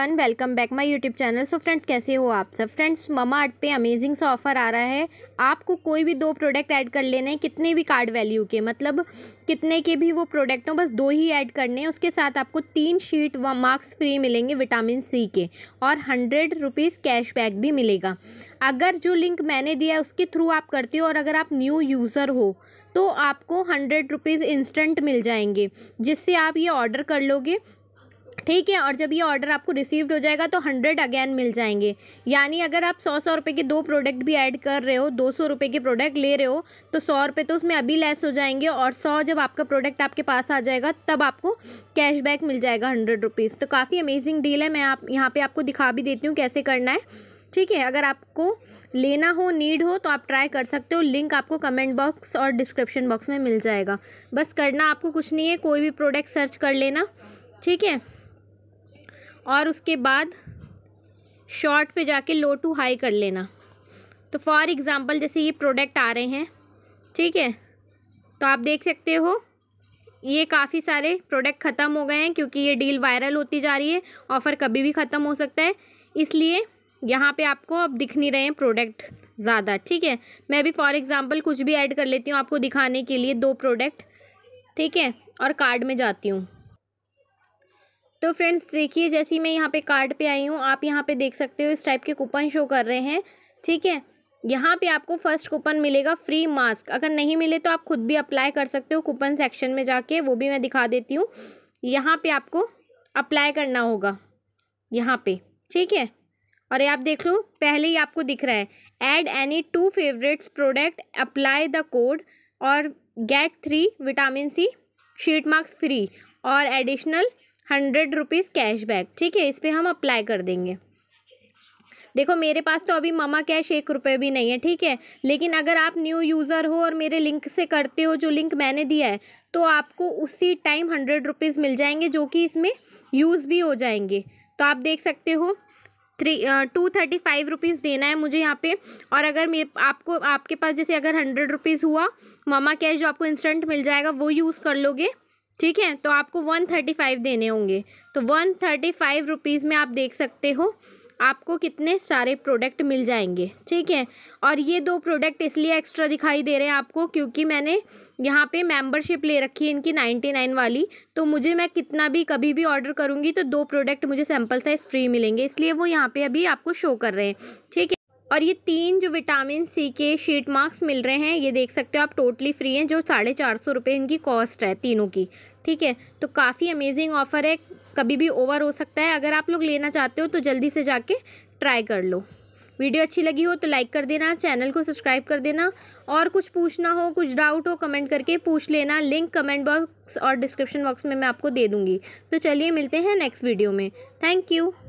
one welcome back my YouTube channel so friends कैसे हो आप सब फ्रेंड्स ममा अर्थ पे अमेजिंग सा ऑफ़र आ रहा है आपको कोई भी दो प्रोडक्ट ऐड कर लेने हैं कितने भी कार्ड वैल्यू के मतलब कितने के भी वो प्रोडक्ट हों बस दो ही ऐड करने हैं उसके साथ आपको तीन शीट व मार्क्स फ्री मिलेंगे विटामिन सी के और हंड्रेड रुपीज़ कैशबैक भी मिलेगा अगर जो लिंक मैंने दिया है उसके थ्रू आप करते हो और अगर आप न्यू यूज़र हो तो आपको हंड्रेड रुपीज़ इंस्टेंट मिल जाएंगे जिससे आप ये ऑर्डर कर लोगे ठीक है और जब ये ऑर्डर आपको रिसीव्ड हो जाएगा तो हंड्रेड अगेन मिल जाएंगे यानी अगर आप सौ सौ रुपये के दो प्रोडक्ट भी ऐड कर रहे हो दो सौ रुपये के प्रोडक्ट ले रहे हो तो सौ रुपये तो उसमें अभी लेस हो जाएंगे और सौ जब आपका प्रोडक्ट आपके पास आ जाएगा तब आपको कैशबैक मिल जाएगा हंड्रेड रुपीज़ तो काफ़ी अमेजिंग डील है मैं आप यहाँ पर आपको दिखा भी देती हूँ कैसे करना है ठीक है अगर आपको लेना हो नीड हो तो आप ट्राई कर सकते हो लिंक आपको कमेंट बॉक्स और डिस्क्रिप्शन बॉक्स में मिल जाएगा बस करना आपको कुछ नहीं है कोई भी प्रोडक्ट सर्च कर लेना ठीक है और उसके बाद शॉर्ट पे जाके लो टू हाई कर लेना तो फॉर एग्ज़ाम्पल जैसे ये प्रोडक्ट आ रहे हैं ठीक है तो आप देख सकते हो ये काफ़ी सारे प्रोडक्ट ख़त्म हो गए हैं क्योंकि ये डील वायरल होती जा रही है ऑफ़र कभी भी ख़त्म हो सकता है इसलिए यहाँ पे आपको अब दिख नहीं रहे हैं प्रोडक्ट ज़्यादा ठीक है मैं भी फॉर एग्ज़ाम्पल कुछ भी ऐड कर लेती हूँ आपको दिखाने के लिए दो प्रोडक्ट ठीक है और कार्ड में जाती हूँ तो फ्रेंड्स देखिए जैसे मैं यहाँ पे कार्ड पे आई हूँ आप यहाँ पे देख सकते हो इस टाइप के कूपन शो कर रहे हैं ठीक है यहाँ पे आपको फर्स्ट कूपन मिलेगा फ्री मास्क अगर नहीं मिले तो आप खुद भी अप्लाई कर सकते हो कूपन सेक्शन में जाके वो भी मैं दिखा देती हूँ यहाँ पे आपको अप्लाई करना होगा यहाँ पे ठीक है और ये आप देख लो पहले ही आपको दिख रहा है add any two favourites product apply the code और get three vitamin C sheet masks free और additional hundred rupees cash back ठीक है इस पर हम अप्लाई कर देंगे देखो मेरे पास तो अभी ममा कैश एक रुपये भी नहीं है ठीक है लेकिन अगर आप न्यू यूज़र हो और मेरे लिंक से करते हो जो लिंक मैंने दिया है तो आपको उसी टाइम हंड्रेड रुपीज़ मिल जाएंगे जो कि इसमें यूज़ भी हो जाएंगे तो आप देख सकते हो three two thirty five rupees देना है मुझे यहाँ पे और अगर मे आपको आपके पास जैसे अगर हंड्रेड रुपीज़ हुआ मामा कैश जो आपको इंस्टेंट मिल जाएगा वो यूज़ कर लोगे ठीक है तो आपको वन थर्टी फाइव देने होंगे तो वन थर्टी फाइव रुपीज़ में आप देख सकते हो आपको कितने सारे प्रोडक्ट मिल जाएंगे ठीक है और ये दो प्रोडक्ट इसलिए एक्स्ट्रा दिखाई दे रहे हैं आपको क्योंकि मैंने यहाँ पे मेंबरशिप ले रखी है इनकी नाइन्टी नाइन वाली तो मुझे मैं कितना भी कभी भी ऑर्डर करूँगी तो दो प्रोडक्ट मुझे सैम्पल साइज़ फ्री मिलेंगे इसलिए वो यहाँ पर अभी आपको शो कर रहे हैं ठीक है और ये तीन जो विटामिन सी के शीट मार्क्स मिल रहे हैं ये देख सकते हो आप टोटली फ्री हैं जो साढ़े चार सौ रुपये इनकी कॉस्ट है तीनों की ठीक है तो काफ़ी अमेजिंग ऑफ़र है कभी भी ओवर हो सकता है अगर आप लोग लेना चाहते हो तो जल्दी से जाके ट्राई कर लो वीडियो अच्छी लगी हो तो लाइक कर देना चैनल को सब्सक्राइब कर देना और कुछ पूछना हो कुछ डाउट हो कमेंट करके पूछ लेना लिंक कमेंट बॉक्स और डिस्क्रिप्शन बॉक्स में मैं आपको दे दूँगी तो चलिए मिलते हैं नेक्स्ट वीडियो में थैंक यू